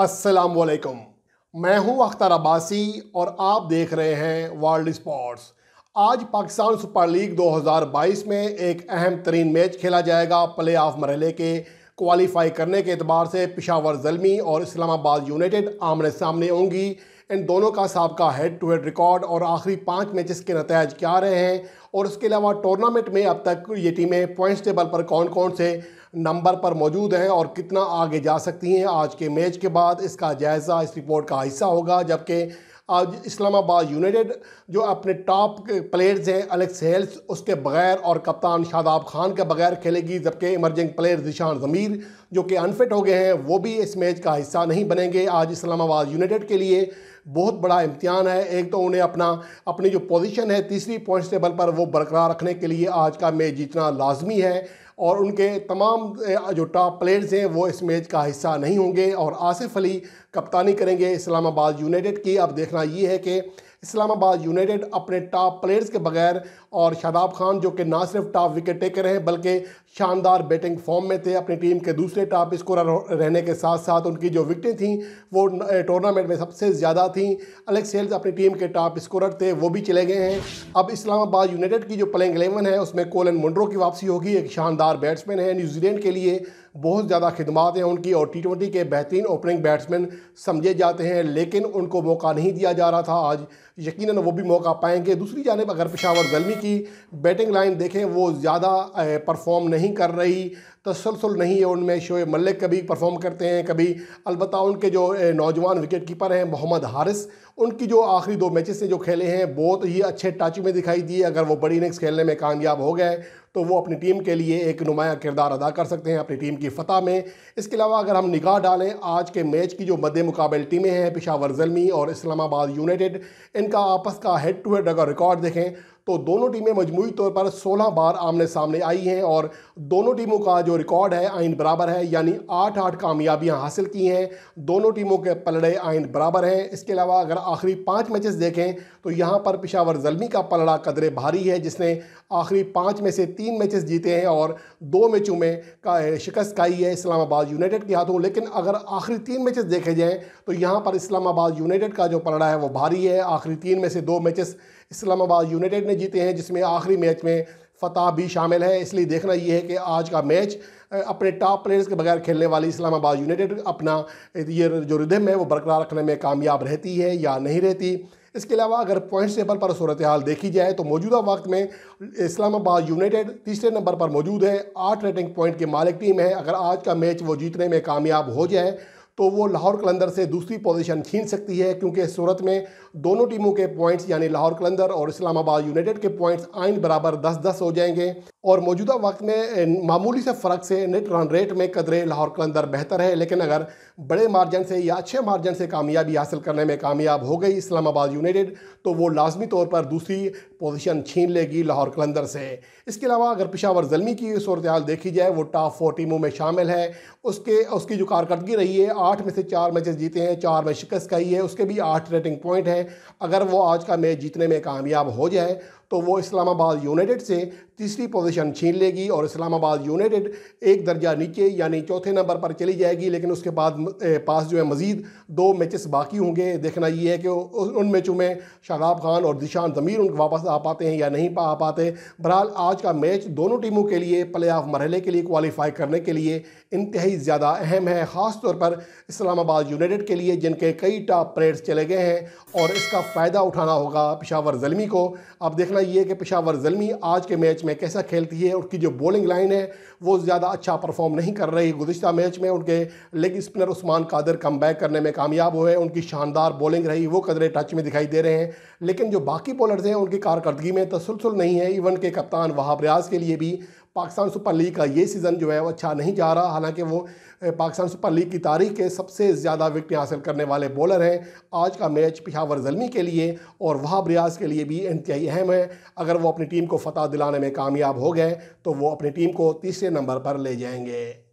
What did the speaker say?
अस्सलाम वालेकुम मैं हूं अख्तर अब्बासी और आप देख रहे हैं वर्ल्ड स्पोर्ट्स आज पाकिस्तान सुपर लीग 2022 में एक अहम तरीन मैच खेला जाएगा प्ले ऑफ मरहले के क्वालिफाई करने के अतबार से पिशावर जलमी और इस्लामाबाद यूनाइटेड आमने सामने होंगी इन दोनों का सबका हेड टू हेड रिकॉर्ड और आखिरी पाँच मैचेस के नतज क्या रहे हैं और उसके अलावा टूर्नामेंट में अब तक ये टीमें पॉइंट्स टेबल पर कौन कौन से नंबर पर मौजूद हैं और कितना आगे जा सकती हैं आज के मैच के बाद इसका जायज़ा इस रिपोर्ट का हिस्सा होगा जबकि आज इस्लामाबाद यूनाइटेड जो अपने टॉप प्लेयर्स हैं अलेक्स हेल्स उसके बगैर और कप्तान शादाब खान के बगैर खेलेगी जबकि इमरजिंग प्लेयर जिशान ज़मीर जो कि अनफिट हो गए हैं वो भी इस मैच का हिस्सा नहीं बनेंगे आज इस्लामाबाद यूनाइटेड के लिए बहुत बड़ा इम्तहान है एक तो उन्हें अपना अपनी जो पोजीशन है तीसरी पॉइंट्स टेबल पर वो बरकरार रखने के लिए आज का मैच जीतना लाजमी है और उनके तमाम जो टॉप प्लेयर्स हैं वो इस मैच का हिस्सा नहीं होंगे और आसिफ अली कप्तानी करेंगे इस्लामाबाद यूनाइटेड की अब देखना ये है कि इस्लामाबाद यूनाइटेड अपने टॉप प्लेयर्स के बगैर और शादाब खान जो कि ना सिर्फ टॉप विकेट टेकर हैं बल्कि शानदार बैटिंग फॉर्म में थे अपनी टीम के दूसरे टॉप स्कोर रहने के साथ साथ उनकी जो विकटें थीं वो टूर्नामेंट में सबसे ज़्यादा थीं अलेक्स हेल्स अपनी टीम के टॉप स्कोरर थे वो भी चले गए हैं अब इस्लामाबाद यूनाइटेड की जो प्लेइंग एलेवन है उसमें कोलन मुंड्रो की वापसी होगी एक शानदार बैट्समैन है न्यूजीलैंड के लिए बहुत ज़्यादा खिदमत हैं उनकी और टी ट्वेंटी के बेहतरीन ओपनिंग बैट्समैन समझे जाते हैं लेकिन उनको मौका नहीं दिया जा रहा था आज यकीन वो भी मौका पाएंगे दूसरी जानब अगर पेशावर जलमी की बैटिंग लाइन देखें वो ज़्यादा परफॉर्म नहीं कर रही तसलसल नहीं है उनमें शोए मलिक कभी परफॉर्म करते हैं कभी अलबत् उनके जो नौजवान विकेट कीपर हैं मोहम्मद हारिस उनकी जो आखिरी दो मैचेस ने जो खेले हैं बहुत ही अच्छे टच में दिखाई दिए अगर वो बड़ी इनिंग्स खेलने में कामयाब हो गए तो वो अपनी टीम के लिए एक नुमाया किरदार अदा कर सकते हैं अपनी टीम की फतह में इसके अलावा अगर हम निगाह डालें आज के मैच की जो मद मुकाबल टीमें हैं पिशावर जलमी और इस्लामाबाद यूनाइटेड इनका आपस का हेड टू हेड अगर रिकॉर्ड देखें तो दोनों टीमें मजमू तौर पर 16 बार आमने सामने आई हैं और दोनों टीमों का जो रिकॉर्ड है आइन बराबर है यानी आठ आठ कामयाबियाँ हासिल की हैं दोनों टीमों के पलड़े आइन बराबर हैं इसके अलावा अगर आखिरी पाँच मैचेस देखें तो यहाँ पर पिशावर जलमी का पलड़ा कदरे भारी है जिसने आखिरी पाँच में से तीन मैचेस जीते हैं और दो मैचों में का शिकस्त खाई है इस्लामाबाद यूनाइटेड के हाथों लेकिन अगर आखिरी तीन मैचेस देखे जाएँ तो यहाँ पर इस्लामाबाद यूनाइटेड का जो पलड़ा है वो भारी है आखिरी तीन में से दो मैचेस इस्लामाबाद यूनाइटेड ने जीते हैं जिसमें आखिरी मैच में फतह भी शामिल है इसलिए देखना यह है कि आज का मैच अपने टॉप प्लेयर्स के बगैर खेलने वाली इस्लामाबाद यूनाइटेड अपना ये जो रिदम है वो बरकरार रखने में कामयाब रहती है या नहीं रहती इसके अलावा अगर पॉइंट्स टेबल पर सूरत हाल देखी जाए तो मौजूदा वक्त में इस्लामाबाद यूनाइटेड तीसरे नंबर पर मौजूद है आठ रेटिंग पॉइंट की मालिक टीम है अगर आज का मैच वो जीतने में कामयाब हो जाए तो वो लाहौर कलंदर से दूसरी पोजीशन छीन सकती है क्योंकि सूरत में दोनों टीमों के पॉइंट्स यानी लाहौर कलंदर और इस्लामाबाद यूनाइटेड के पॉइंट्स आइन बराबर दस दस हो जाएंगे और मौजूदा वक्त में मामूली से फ़र्क से नेट रन रेट में कदरे लाहौर कलंदर बेहतर है लेकिन अगर बड़े मार्जिन से या अच्छे मार्जिन से कामयाबी हासिल करने में कामयाब हो गई इस्लामाबाद यूनाइटेड तो वो लाजमी तौर पर दूसरी पोजीशन छीन लेगी लाहौर कलंदर से इसके अलावा अगर पिशावर जलमी की सूरत हाल देखी जाए वो टॉप फोर टीमों में शामिल है उसके उसकी जो कारकर्दगी रही है आठ में से चार मैचेस जीते हैं चार में शिकस्त खाई है उसके भी आठ रेटिंग पॉइंट हैं अगर वो आज का मैच जीतने में कामयाब हो जाए तो वो इस्लामाबाद यूनाइटेड से तीसरी पोजिशन पोजीशन छीन लेगी और इस्लामाबाद यूनाइटेड एक दर्जा नीचे यानी चौथे नंबर पर चली जाएगी लेकिन उसके बाद पास जो है मज़ीद दो मैचेस बाकी होंगे देखना ये है कि उन मैचों में शादाब खान और दिशान ज़मीर उनको वापस आ पाते हैं या नहीं आ पाते बहरहाल आज का मैच दोनों टीमों के लिए प्ले ऑफ मरहले के लिए क्वालिफाई करने के लिए इंतहाई ज़्यादा अहम है ख़ास तौर पर इस्लामाबाद यूनाइटेड के लिए जिनके कई टॉप प्लेयर्स चले गए हैं और इसका फ़ायदा उठाना होगा पिशावर जलमी को अब देखना ये कि पिशावर जलमी आज के मैच में कैसा खेल खेलती है उनकी जो बॉलिंग लाइन है वो ज़्यादा अच्छा परफॉर्म नहीं कर रही गुजशत मैच में उनके leg spinner Usman Qadir come back करने में कामयाब हुए उनकी शानदार बॉलिंग रही वो कदरे टच में दिखाई दे रहे हैं लेकिन जो बाकी बॉलर्स हैं उनकी कारकर्दगी में तसलसल नहीं है इवन के कप्तान वहाब रियाज के लिए भी पाकिस्तान सुपर लीग का ये सीज़न जो है वो अच्छा नहीं जा रहा हालांकि वो पाकिस्तान सुपर लीग की तारीख के सबसे ज़्यादा विकटें हासिल करने वाले बॉलर हैं आज का मैच पिशावर जलमी के लिए और वहाब रियाज के लिए भी इंतहाई अहम है अगर वो अपनी टीम को फतह दिलाने में कामयाब हो गए तो वो अपनी टीम को तीसरे नंबर पर ले जाएंगे